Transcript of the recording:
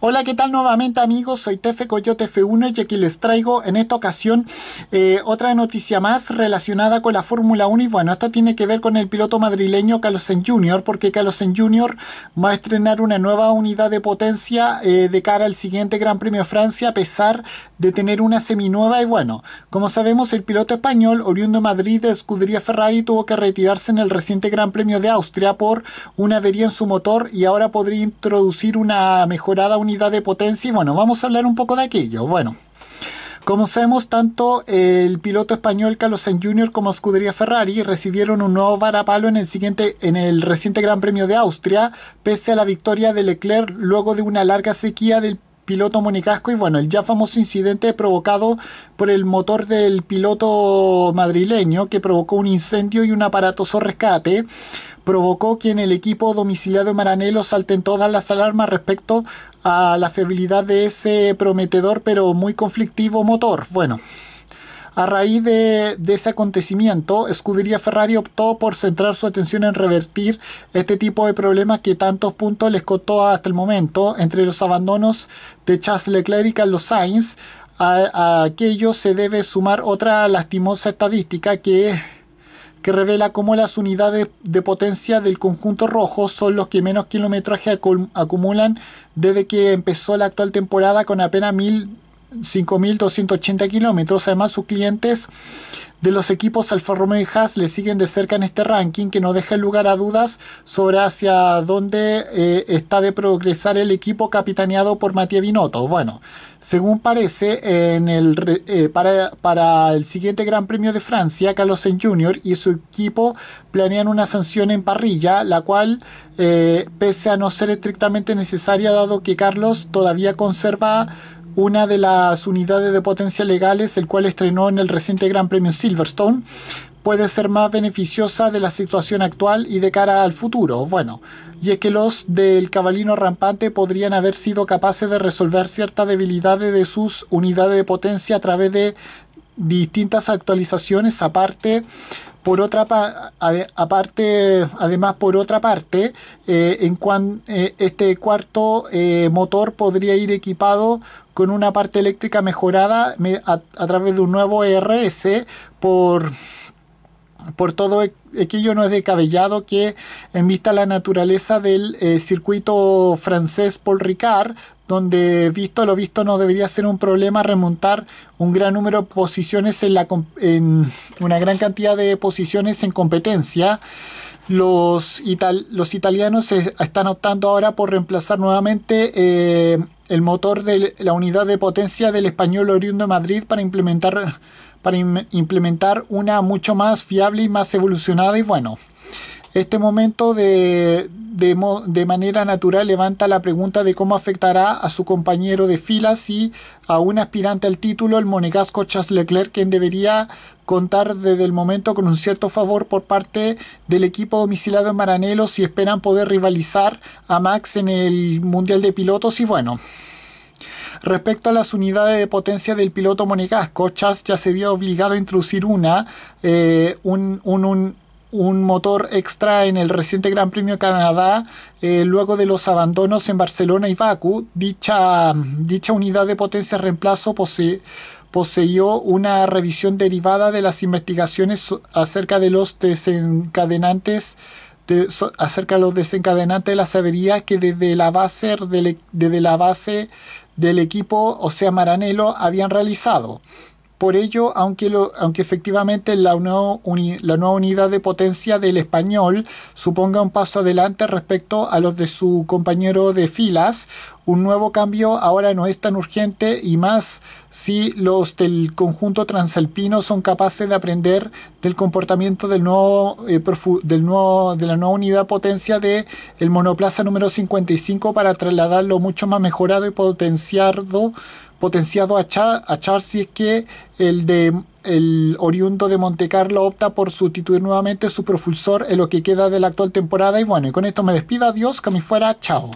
Hola, ¿qué tal nuevamente amigos? Soy Tefe Coyote F1 y aquí les traigo en esta ocasión eh, otra noticia más relacionada con la Fórmula 1 y bueno, esta tiene que ver con el piloto madrileño Carlos Sainz Jr. porque Carlos Sainz Jr. va a estrenar una nueva unidad de potencia eh, de cara al siguiente Gran Premio de Francia a pesar de tener una seminueva y bueno, como sabemos el piloto español oriundo de Madrid de escudería Ferrari tuvo que retirarse en el reciente Gran Premio de Austria por una avería en su motor y ahora podría introducir una mejorada unidad de potencia y bueno, vamos a hablar un poco de aquello. Bueno, como sabemos, tanto el piloto español Carlos Sainz Jr. como Escudería Ferrari recibieron un nuevo varapalo en el, siguiente, en el reciente Gran Premio de Austria, pese a la victoria de Leclerc luego de una larga sequía del piloto monicasco y bueno, el ya famoso incidente provocado por el motor del piloto madrileño que provocó un incendio y un aparatoso rescate provocó que en el equipo domiciliado de Maranello salten todas las alarmas respecto a la fiabilidad de ese prometedor pero muy conflictivo motor. Bueno, a raíz de, ese acontecimiento, Scuderia Ferrari optó por centrar su atención en revertir este tipo de problemas que tantos puntos les costó hasta el momento, entre los abandonos de Charles Leclerc y Carlos Sainz. A, a aquello se debe sumar otra lastimosa estadística que es que revela cómo las unidades de potencia del conjunto rojo son los que menos kilometraje acumulan desde que empezó la actual temporada con apenas 1.000 5.280 kilómetros. Además, sus clientes de los equipos Alfa Romeo y Haas le siguen de cerca en este ranking que no deja lugar a dudas sobre hacia dónde eh, está de progresar el equipo capitaneado por Matías Binotto. Bueno, según parece, eh, para, el siguiente Gran Premio de Francia, Carlos Sainz Jr. y su equipo planean una sanción en parrilla, la cual, eh, pese a no ser estrictamente necesaria, dado que Carlos todavía conserva una de las unidades de potencia legales, el cual estrenó en el reciente Gran Premio Silverstone, puede ser más beneficiosa de la situación actual y de cara al futuro. Bueno, y es que los del cabalino rampante podrían haber sido capaces de resolver ciertas debilidades de sus unidades de potencia a través de distintas actualizaciones aparte por otra aparte además por otra parte eh, en cuan, eh, este cuarto eh, motor podría ir equipado con una parte eléctrica mejorada a, través de un nuevo ERS por por todo e, aquello no es decabellado que en vista la naturaleza del circuito francés Paul Ricard, donde visto lo visto no debería ser un problema remontar un gran número de posiciones en, la, en una gran cantidad de posiciones en competencia. Los, los italianos están optando ahora por reemplazar nuevamente eh, el motor de la unidad de potencia del español oriundo de Madrid para implementar, para implementar una mucho más fiable y más evolucionada y bueno. Este momento de, de, manera natural levanta la pregunta de cómo afectará a su compañero de filas y a un aspirante al título, el monegasco Charles Leclerc, quien debería contar desde el momento con un cierto favor por parte del equipo domiciliado en Maranelo si esperan poder rivalizar a Max en el Mundial de Pilotos y bueno. Respecto a las unidades de potencia del piloto monegasco, Charles ya se vio obligado a introducir una, eh, un un motor extra en el reciente Gran Premio Canadá, eh, luego de los abandonos en Barcelona y Baku, dicha, unidad de potencia reemplazo poseyó una revisión derivada de las investigaciones acerca de los desencadenantes de, acerca de los desencadenantes de las averías que desde la base del, e, desde la base del equipo sea Maranello habían realizado. Por ello, aunque, lo, aunque efectivamente la, nueva unidad de potencia del español suponga un paso adelante respecto a los de su compañero de filas, un nuevo cambio ahora no es tan urgente y más si los del conjunto transalpino son capaces de aprender del comportamiento del nuevo, eh, del nuevo de la nueva unidad potencia de monoplaza número 55 para trasladarlo mucho más mejorado y potenciado potenciado a, Char si es que el de el oriundo de Montecarlo opta por sustituir nuevamente su propulsor en lo que queda de la actual temporada. Y bueno, y con esto me despido. Adiós, que me fuera. Chao.